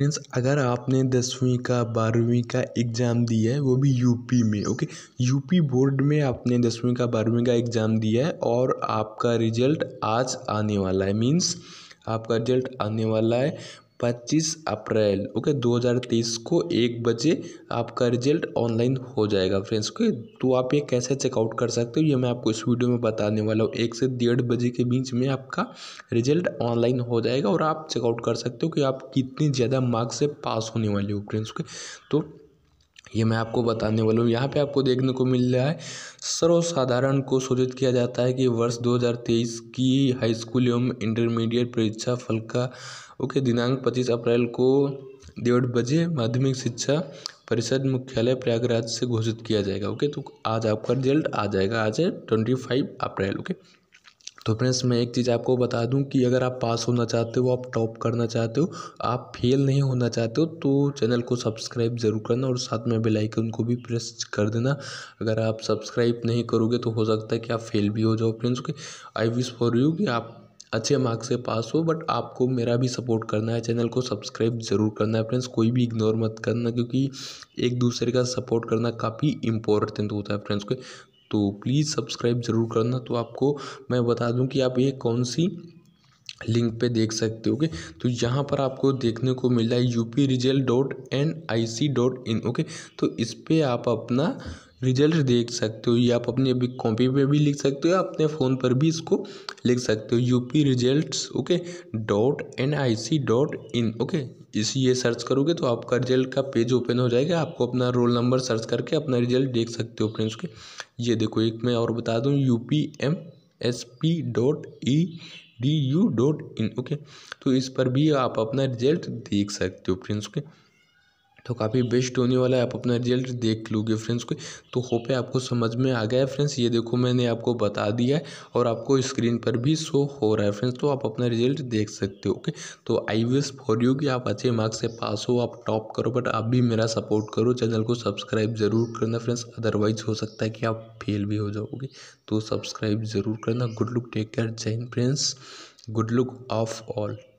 friends अगर आपने दसवीं का बारहवीं का एग्ज़ाम दिया है वो भी यूपी में ओके यूपी बोर्ड में आपने दसवीं का बारहवीं का एग्ज़ाम दिया है और आपका रिजल्ट आज आने वाला है मीन्स आपका रिजल्ट आने वाला है पच्चीस अप्रैल ओके दो हज़ार तेईस को एक बजे आपका रिजल्ट ऑनलाइन हो जाएगा फ्रेंड्स ओके तो आप ये कैसे चेकआउट कर सकते हो ये मैं आपको इस वीडियो में बताने वाला हूँ एक से डेढ़ बजे के बीच में आपका रिजल्ट ऑनलाइन हो जाएगा और आप चेकआउट कर सकते हो कि आप कितनी ज़्यादा मार्क्स से पास होने वाले हो फ्रेंड्स ओके तो ये मैं आपको बताने वाला हूँ यहाँ पे आपको देखने को मिल रहा है सर्वसाधारण को सूचित किया जाता है कि वर्ष 2023 की हाई स्कूल एवं इंटरमीडिएट परीक्षा फल का ओके दिनांक 25 अप्रैल को डेढ़ बजे माध्यमिक शिक्षा परिषद मुख्यालय प्रयागराज से घोषित किया जाएगा ओके तो आज आपका रिजल्ट आ जाएगा आज है ट्वेंटी फाइव अप्रैल ओके तो फ्रेंड्स मैं एक चीज़ आपको बता दूं कि अगर आप पास होना चाहते हो आप टॉप करना चाहते हो आप फेल नहीं होना चाहते हो तो चैनल को सब्सक्राइब ज़रूर करना और साथ में बेल आइकन को भी प्रेस कर देना अगर आप सब्सक्राइब नहीं करोगे तो हो सकता है कि आप फेल भी हो जाओ friends okay I wish for you कि आप अच्छे मार्क्स से पास हो बट आपको मेरा भी सपोर्ट करना है चैनल को सब्सक्राइब ज़रूर करना है फ्रेंड्स कोई भी इग्नोर मत करना क्योंकि एक दूसरे का सपोर्ट करना काफ़ी इंपॉर्टेंट होता है फ्रेंड्स को तो प्लीज़ सब्सक्राइब ज़रूर करना तो आपको मैं बता दूँ कि आप ये कौन सी लिंक पे देख सकते ओके तो यहाँ पर आपको देखने को मिल रहा है U P result dot N I C dot in okay तो इस पर आप अपना रिजल्ट देख सकते हो या आप अपनी अभी कॉपी पे भी लिख सकते हो या अपने फ़ोन पर भी इसको लिख सकते हो U P result okay dot N I C dot in okay इस ये सर्च करोगे तो आपका रिजल्ट का पेज ओपन हो जाएगा आपको अपना रोल नंबर सर्च करके अपना रिजल्ट देख सकते हो फ्रेंड्स ओके ये देखो एक मैं और बता दूँ U P M S P dot E D U dot in okay तो इस पर भी आप अपना रिजल्ट देख सकते हो फ्रेंड्स ओके तो काफ़ी बेस्ट होने वाला है आप अपना रिजल्ट देख लोगे फ्रेंड्स को तो होप है आपको समझ में आ गया है फ्रेंड्स ये देखो मैंने आपको बता दिया है और आपको स्क्रीन पर भी शो हो रहा है फ्रेंड्स तो आप अपना रिजल्ट देख सकते हो ओके तो आई विश फॉर यू कि आप अच्छे मार्क्स से पास हो आप टॉप करो बट आप भी मेरा सपोर्ट करो चैनल को सब्सक्राइब ज़रूर करना फ्रेंड्स अदरवाइज हो सकता है कि आप फेल भी हो जाओगे तो सब्सक्राइब ज़रूर करना गुड लुक टेक केयर जैन friends good luck of all